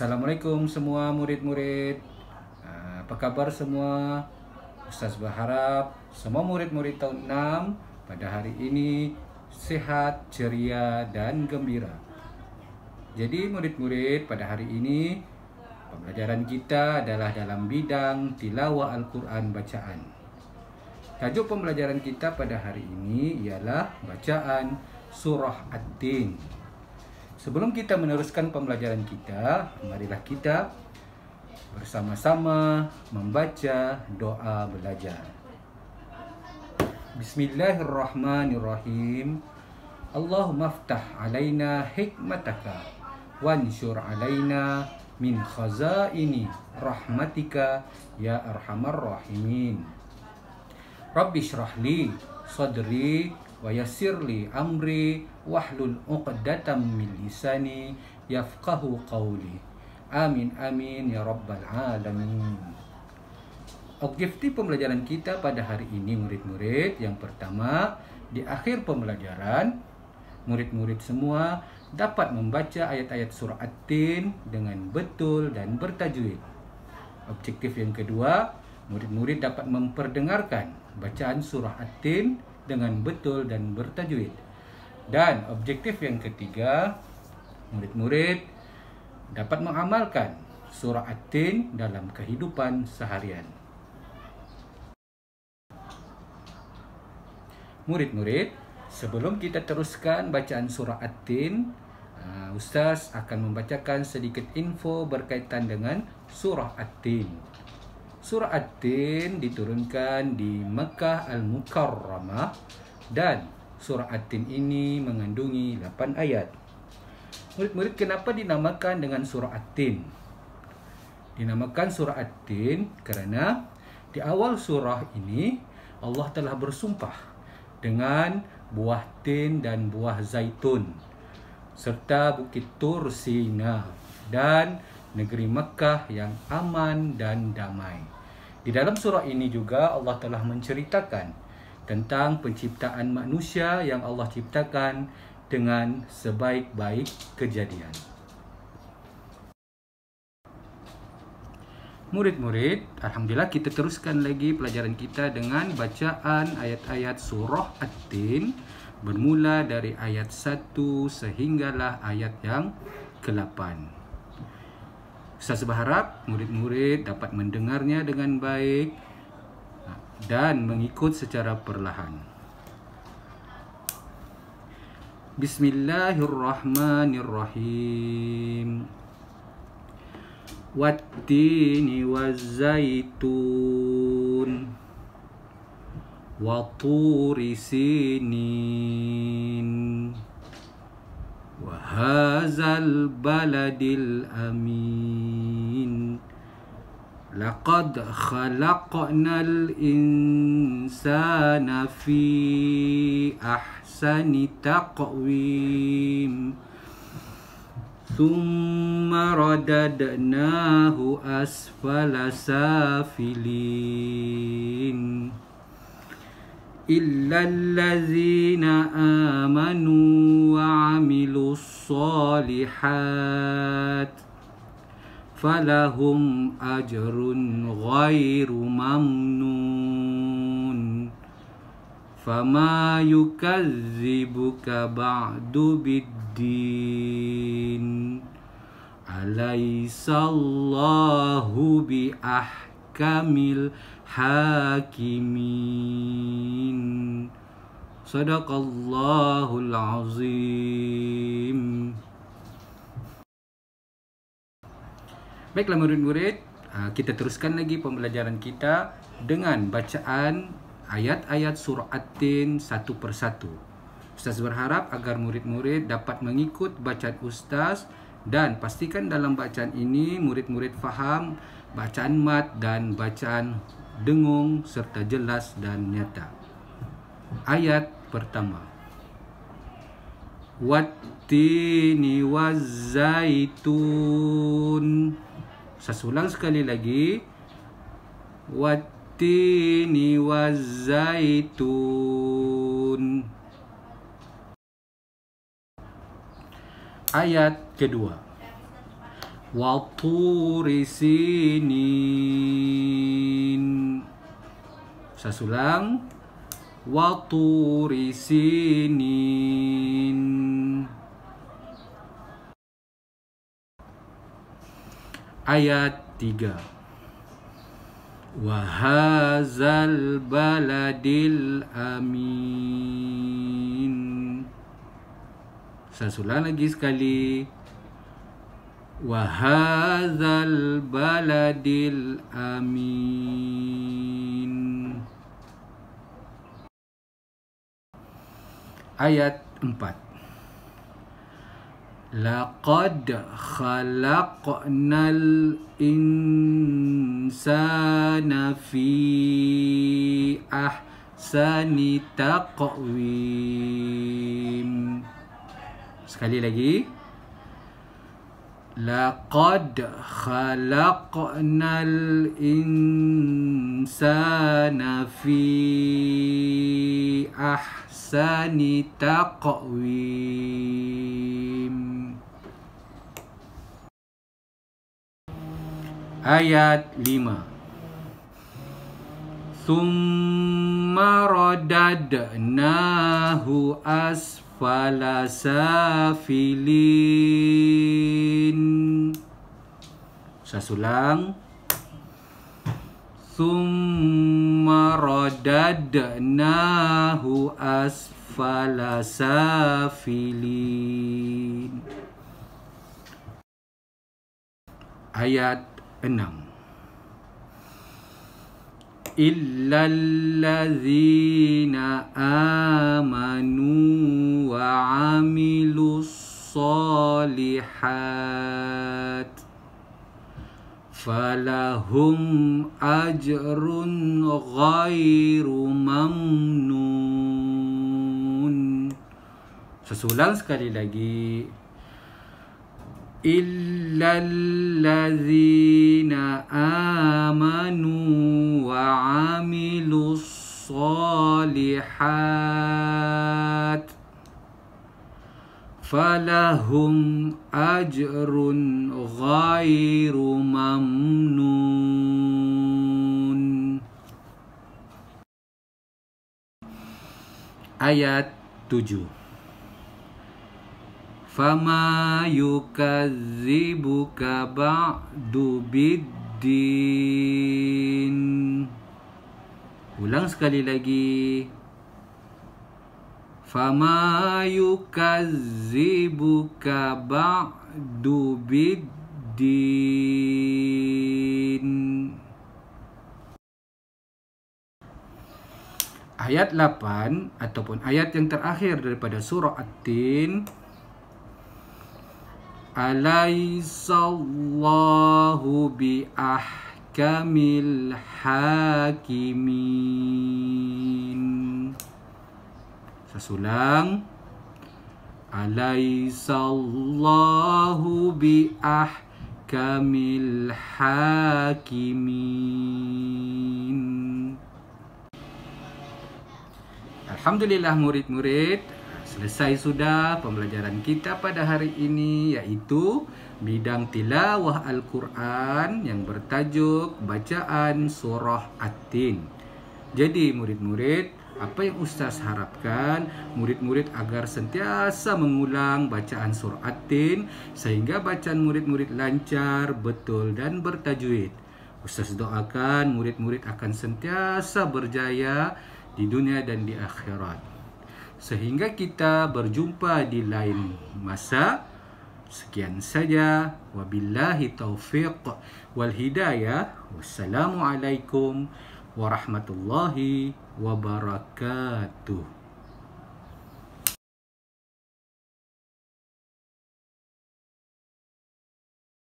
Assalamualaikum semua murid-murid ah, Apa khabar semua? Ustaz berharap semua murid-murid tahun 6 pada hari ini sehat, ceria dan gembira Jadi murid-murid pada hari ini pembelajaran kita adalah dalam bidang tilawah Al-Quran bacaan Tajuk pembelajaran kita pada hari ini ialah bacaan Surah Ad-Din Sebelum kita meneruskan pembelajaran kita, marilah kita bersama-sama membaca doa belajar. Bismillahirrahmanirrahim. Allahumma ftah alaina hikmataka wansur alaina min khazaini rahmatika ya arhamar rahimin. Rabbi shrahli sadri wa yassirli amri wahlul uqdatam min lisani yafqahu qawli amin amin ya rabbal alamin Objektif pembelajaran kita pada hari ini murid-murid yang pertama di akhir pembelajaran murid-murid semua dapat membaca ayat-ayat surah At-Tin dengan betul dan bertajwid. Objektif yang kedua, murid-murid dapat memperdengarkan bacaan surah At-Tin dengan betul dan bertajwid. Dan objektif yang ketiga, murid-murid dapat mengamalkan surah At-Tin dalam kehidupan seharian. Murid-murid, sebelum kita teruskan bacaan surah At-Tin, uh, Ustaz akan membacakan sedikit info berkaitan dengan surah At-Tin. Surah At-Tin diturunkan di Mekah Al-Mukarramah dan surah At-Tin ini mengandungi 8 ayat. Murid-murid kenapa dinamakan dengan surah At-Tin? Dinamakan surah At-Tin kerana di awal surah ini Allah telah bersumpah dengan buah tin dan buah zaitun serta bukit Tur Sina dan negeri Mekah yang aman dan damai. Di dalam surah ini juga Allah telah menceritakan tentang penciptaan manusia yang Allah ciptakan dengan sebaik-baik kejadian. Murid-murid, Alhamdulillah kita teruskan lagi pelajaran kita dengan bacaan ayat-ayat surah At-Tin bermula dari ayat 1 sehinggalah ayat yang ke-8. Ustaz berharap murid-murid dapat mendengarnya dengan baik dan mengikut secara perlahan. Bismillahirrahmanirrahim. Wattini wazaitun. Waturisinin. Wahazal baladil amin. لقد خلقنا الإنسان في أحسن تقويم ثم رددناه أسفل سافلين إلا الذين آمنوا وعملوا الصالحات فلهم أجر غير ممنون فما يكذبك بعد بالدين أليس الله بأحكم الحاكمين صدق الله العظيم Baiklah murid-murid, ah, kita teruskan lagi pembelajaran kita dengan bacaan ayat-ayat surah At-Tin satu persatu. Ustaz berharap agar murid-murid dapat mengikut bacaan Ustaz dan pastikan dalam bacaan ini murid-murid faham bacaan mat dan bacaan dengung serta jelas dan nyata. Ayat pertama. Wattini wazzaitun. Wattini saya sulang sekali lagi. Watini wazaitun. Ayat kedua. Waturisinin. Saya sulang. Waturisinin. ayat 3 Wahazal baladil amin Saya sulang lagi sekali Wahazal baladil amin Ayat 4 لقد خلقنا الإنسان في أحسن تقويم سكالي لقي لقد خلقنا الإنسان في أحسن تقويم آيات 5 ثم رددناه أسفل سافلين saya sulang Summa radadnahu asfala safilin Ayat 6 Illa allazina amanu wa amilu الصَّالِحَاتِ فلهم أجر غير ممنون Sesulang سكالي لغي إلا الذين آمنوا وعملوا الصالحات فلهم أجر غير ممنون آيات 7 فما يكذبك بعد بالدين Ulang sekali lagi. Fama yukazibuka ba'du biddin Ayat 8 ataupun ayat yang terakhir daripada surah At-Tin Alaysallahu bi ahkamil hakimin Sasulang Alaisallahu bi ahkamil hakimin Alhamdulillah murid-murid Selesai sudah pembelajaran kita pada hari ini Iaitu bidang tilawah Al-Quran Yang bertajuk bacaan surah At-Tin Jadi murid-murid apa yang ustaz harapkan murid-murid agar sentiasa mengulang bacaan surah atin sehingga bacaan murid-murid lancar, betul dan bertajwid. Ustaz doakan murid-murid akan sentiasa berjaya di dunia dan di akhirat. Sehingga kita berjumpa di lain masa. Sekian saja. Wabillahi taufiq wal hidayah. Wassalamualaikum warahmatullahi wabarakatuh wabarakatuh.